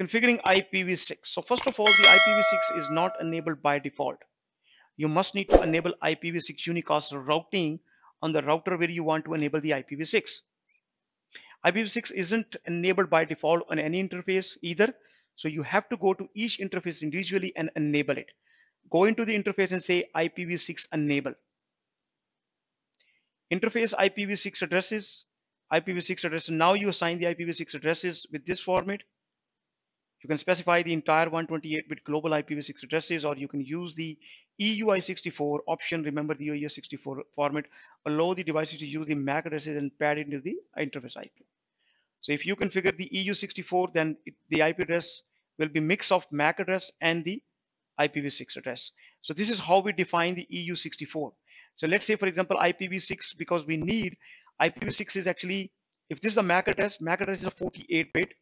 Configuring IPv6. So first of all, the IPv6 is not enabled by default. You must need to enable IPv6 unicast routing on the router where you want to enable the IPv6. IPv6 isn't enabled by default on any interface either. So you have to go to each interface individually and enable it. Go into the interface and say IPv6 enable. Interface IPv6 addresses, IPv6 address. Now you assign the IPv6 addresses with this format. You can specify the entire 128-bit global IPv6 addresses, or you can use the EUI64 option. Remember the EUI64 format, allow the devices to use the MAC addresses and pad it into the interface IP. So if you configure the EU64, then it, the IP address will be mix of MAC address and the IPv6 address. So this is how we define the EU64. So let's say, for example, IPv6, because we need IPv6 is actually, if this is a MAC address, MAC address is a 48 bit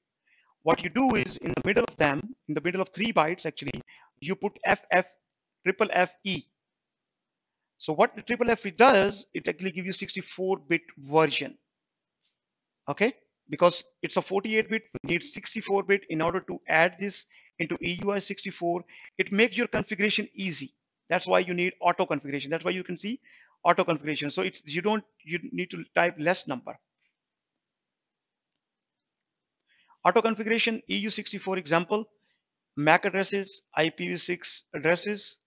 what you do is in the middle of them, in the middle of three bytes actually, you put FF triple FE. So what the triple FE does, it actually gives you 64 bit version. Okay, because it's a 48 bit, we need 64 bit in order to add this into EUI 64. It makes your configuration easy. That's why you need auto configuration. That's why you can see auto configuration. So it's you don't you need to type less number. Auto configuration EU64 example, MAC addresses, IPv6 addresses,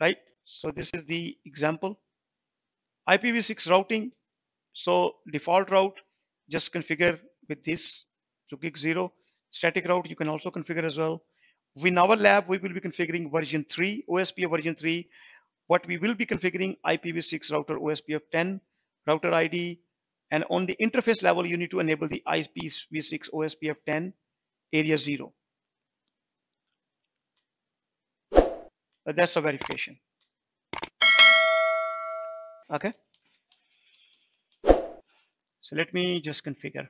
right? So this is the example. IPv6 routing. So default route, just configure with this to gig zero. Static route, you can also configure as well. In our lab, we will be configuring version three, OSPF version three. What we will be configuring IPv6 router OSPF 10, router ID, and on the interface level, you need to enable the v 6 OSPF10 area zero. But uh, that's a verification. Okay. So let me just configure.